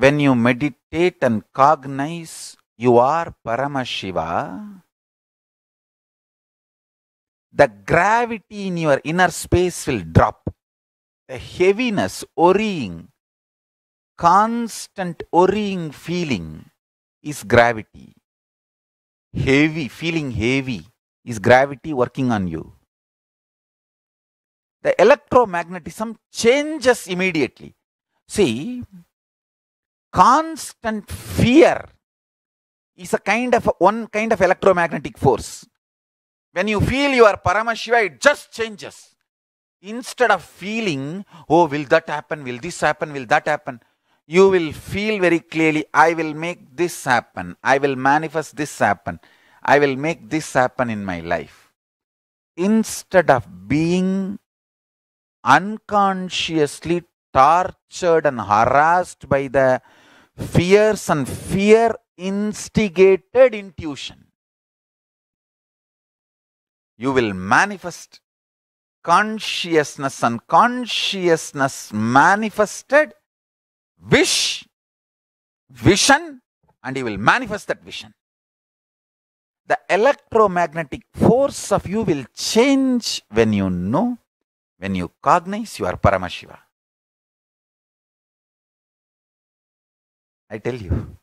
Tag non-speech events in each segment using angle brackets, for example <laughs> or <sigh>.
when you meditate and cognize you are Paramashiva, the gravity in your inner space will drop. The heaviness, worrying, constant worrying feeling is gravity. Heavy, feeling heavy is gravity working on you. The electromagnetism changes immediately. See, constant fear is a kind of one kind of electromagnetic force. When you feel you are Paramashiva, it just changes. Instead of feeling, oh, will that happen? Will this happen? Will that happen? You will feel very clearly, I will make this happen. I will manifest this happen. I will make this happen in my life. Instead of being unconsciously tortured and harassed by the fears and fear instigated intuition. You will manifest consciousness and consciousness manifested wish, vision, and you will manifest that vision. The electromagnetic force of you will change when you know, when you cognize you are Paramashiva. I tell you.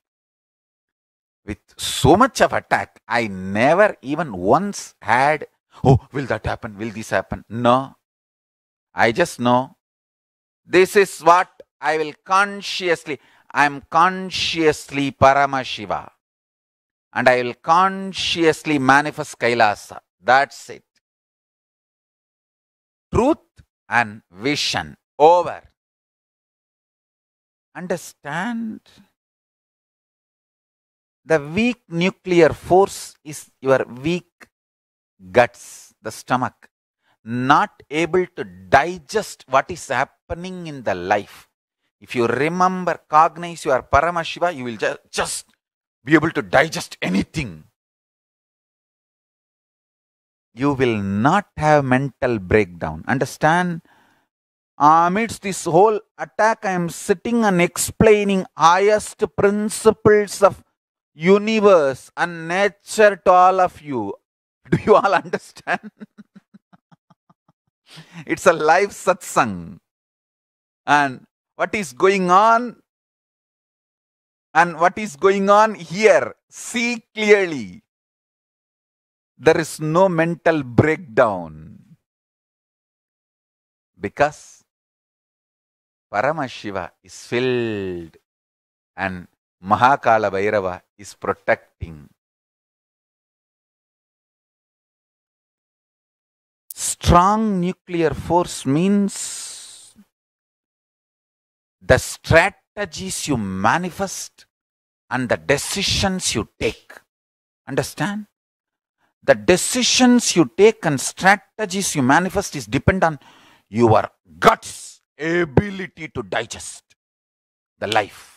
With so much of attack, I never even once had, oh, will that happen? Will this happen? No. I just know this is what I will consciously, I am consciously Paramashiva. And I will consciously manifest Kailasa. That's it. Truth and vision over. Understand? The weak nuclear force is your weak guts, the stomach, not able to digest what is happening in the life. If you remember, cognize your Paramashiva, you will ju just be able to digest anything. You will not have mental breakdown. Understand? amidst this whole attack, I am sitting and explaining highest principles of universe and nature to all of you. <laughs> Do you all understand? <laughs> it's a live satsang. And what is going on? And what is going on here? See clearly. There is no mental breakdown. Because Paramashiva is filled and Mahakala Bhairava is protecting. Strong nuclear force means the strategies you manifest and the decisions you take. Understand? The decisions you take and strategies you manifest is depend on your guts, ability to digest the life.